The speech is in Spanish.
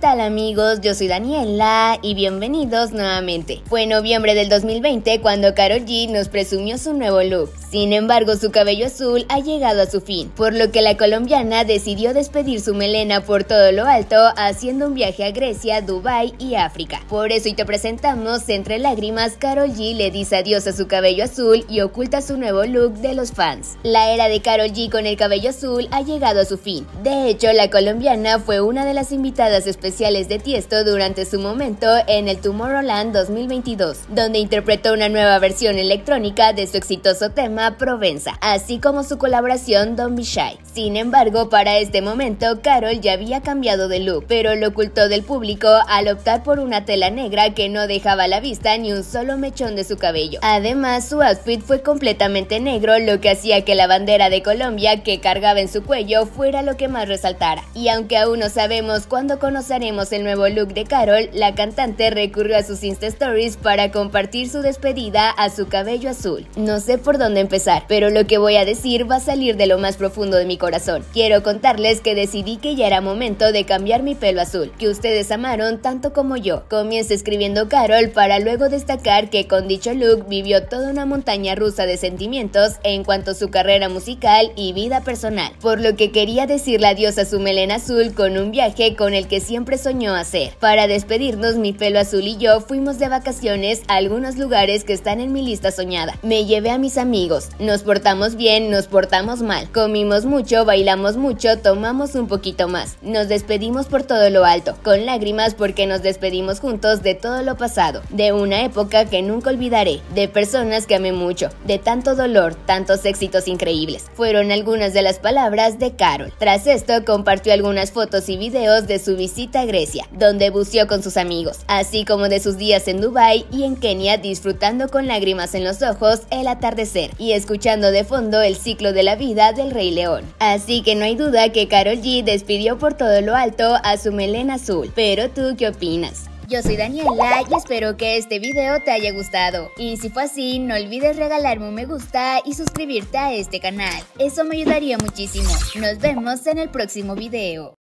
tal amigos? Yo soy Daniela y bienvenidos nuevamente. Fue en noviembre del 2020 cuando Karol G nos presumió su nuevo look. Sin embargo, su cabello azul ha llegado a su fin, por lo que la colombiana decidió despedir su melena por todo lo alto haciendo un viaje a Grecia, Dubai y África. Por eso y te presentamos Entre Lágrimas, Karol G le dice adiós a su cabello azul y oculta su nuevo look de los fans. La era de Karol G con el cabello azul ha llegado a su fin. De hecho, la colombiana fue una de las invitadas especiales especiales de Tiesto durante su momento en el Tomorrowland 2022, donde interpretó una nueva versión electrónica de su exitoso tema Provenza, así como su colaboración Don Be sin embargo, para este momento, Carol ya había cambiado de look, pero lo ocultó del público al optar por una tela negra que no dejaba a la vista ni un solo mechón de su cabello. Además, su outfit fue completamente negro, lo que hacía que la bandera de Colombia que cargaba en su cuello fuera lo que más resaltara. Y aunque aún no sabemos cuándo conoceremos el nuevo look de Carol, la cantante recurrió a sus Insta Stories para compartir su despedida a su cabello azul. No sé por dónde empezar, pero lo que voy a decir va a salir de lo más profundo de mi corazón Quiero contarles que decidí que ya era momento de cambiar mi pelo azul, que ustedes amaron tanto como yo. Comienza escribiendo Carol para luego destacar que con dicho look vivió toda una montaña rusa de sentimientos en cuanto a su carrera musical y vida personal, por lo que quería decirle adiós a su melena azul con un viaje con el que siempre soñó hacer. Para despedirnos, mi pelo azul y yo fuimos de vacaciones a algunos lugares que están en mi lista soñada. Me llevé a mis amigos, nos portamos bien, nos portamos mal, comimos mucho bailamos mucho, tomamos un poquito más. Nos despedimos por todo lo alto, con lágrimas porque nos despedimos juntos de todo lo pasado, de una época que nunca olvidaré, de personas que amé mucho, de tanto dolor, tantos éxitos increíbles. Fueron algunas de las palabras de Carol. Tras esto, compartió algunas fotos y videos de su visita a Grecia, donde buceó con sus amigos, así como de sus días en Dubái y en Kenia disfrutando con lágrimas en los ojos el atardecer y escuchando de fondo el ciclo de la vida del Rey León. Así que no hay duda que Carol G despidió por todo lo alto a su melena azul. Pero tú, ¿qué opinas? Yo soy Daniela y espero que este video te haya gustado. Y si fue así, no olvides regalarme un me gusta y suscribirte a este canal. Eso me ayudaría muchísimo. Nos vemos en el próximo video.